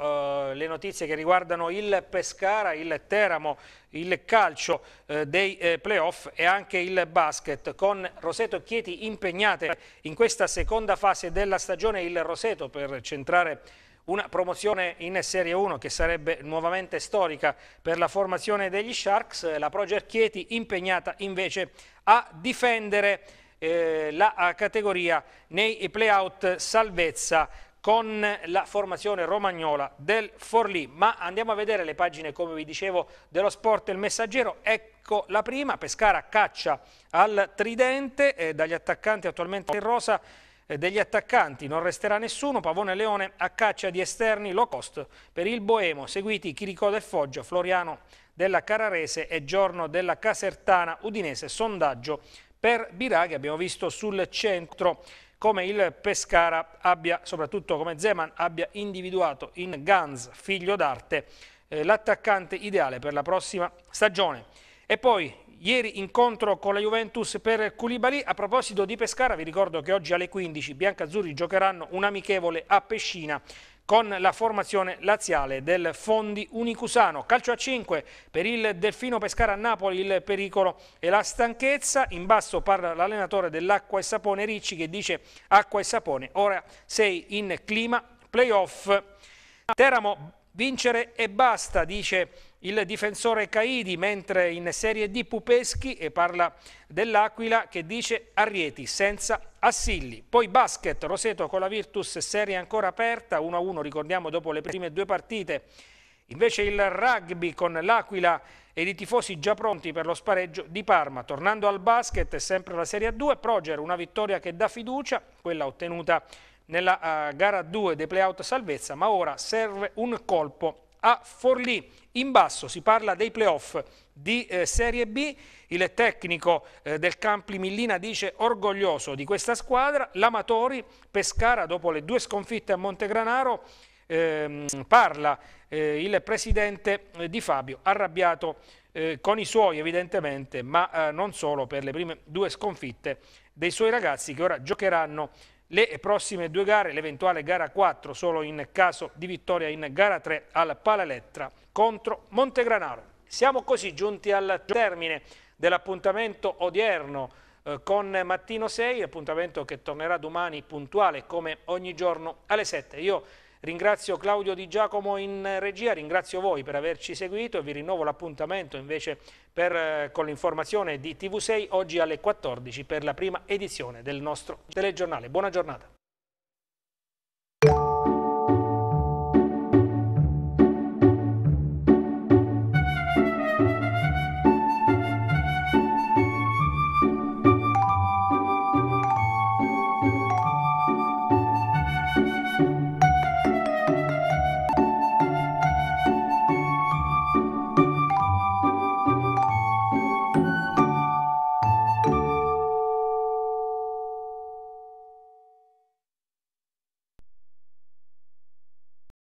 eh, le notizie che riguardano il Pescara, il Teramo, il calcio eh, dei eh, playoff e anche il basket con Roseto e Chieti impegnate in questa seconda fase della stagione il Roseto per centrare una promozione in Serie 1 che sarebbe nuovamente storica per la formazione degli Sharks, la Proger Chieti impegnata invece a difendere eh, la categoria nei playout salvezza con la formazione romagnola del Forlì. Ma andiamo a vedere le pagine, come vi dicevo, dello sport e il messaggero. Ecco la prima, Pescara caccia al tridente, eh, dagli attaccanti attualmente in rosa, eh, degli attaccanti non resterà nessuno, Pavone e Leone a caccia di esterni low cost per il Boemo, seguiti Chiricò del Foggia, Floriano della Cararese e Giorno della Casertana Udinese, sondaggio per Biraghi, abbiamo visto sul centro come il Pescara abbia, soprattutto come Zeman, abbia individuato in Gans, figlio d'arte, eh, l'attaccante ideale per la prossima stagione. E poi ieri incontro con la Juventus per Culibali. A proposito di Pescara, vi ricordo che oggi alle 15 i biancazzurri giocheranno un amichevole a Pescina con la formazione laziale del Fondi Unicusano. Calcio a 5 per il Delfino Pescara a Napoli, il pericolo e la stanchezza. In basso parla l'allenatore dell'Acqua e Sapone Ricci che dice Acqua e Sapone, ora sei in clima playoff. Teramo vincere e basta, dice il difensore Caidi, mentre in Serie di Pupeschi, e parla dell'Aquila, che dice Arrieti senza Assilli. Poi basket, Roseto con la Virtus, serie ancora aperta, 1-1 ricordiamo dopo le prime due partite. Invece il rugby con l'Aquila ed i tifosi già pronti per lo spareggio di Parma. Tornando al basket, sempre la Serie 2 Proger una vittoria che dà fiducia, quella ottenuta nella eh, gara 2 dei playout salvezza, ma ora serve un colpo a Forlì. In basso si parla dei playoff di eh, Serie B, il tecnico eh, del Campli Millina dice orgoglioso di questa squadra, l'Amatori Pescara dopo le due sconfitte a Montegranaro ehm, eh, parla il presidente eh, Di Fabio arrabbiato eh, con i suoi evidentemente ma eh, non solo per le prime due sconfitte dei suoi ragazzi che ora giocheranno le prossime due gare, l'eventuale gara 4 solo in caso di vittoria in gara 3 al Palalettra contro Montegranaro. Siamo così giunti al termine dell'appuntamento odierno eh, con Mattino 6, appuntamento che tornerà domani puntuale come ogni giorno alle 7. Io Ringrazio Claudio Di Giacomo in regia, ringrazio voi per averci seguito e vi rinnovo l'appuntamento invece per, eh, con l'informazione di TV6 oggi alle 14 per la prima edizione del nostro telegiornale. Buona giornata.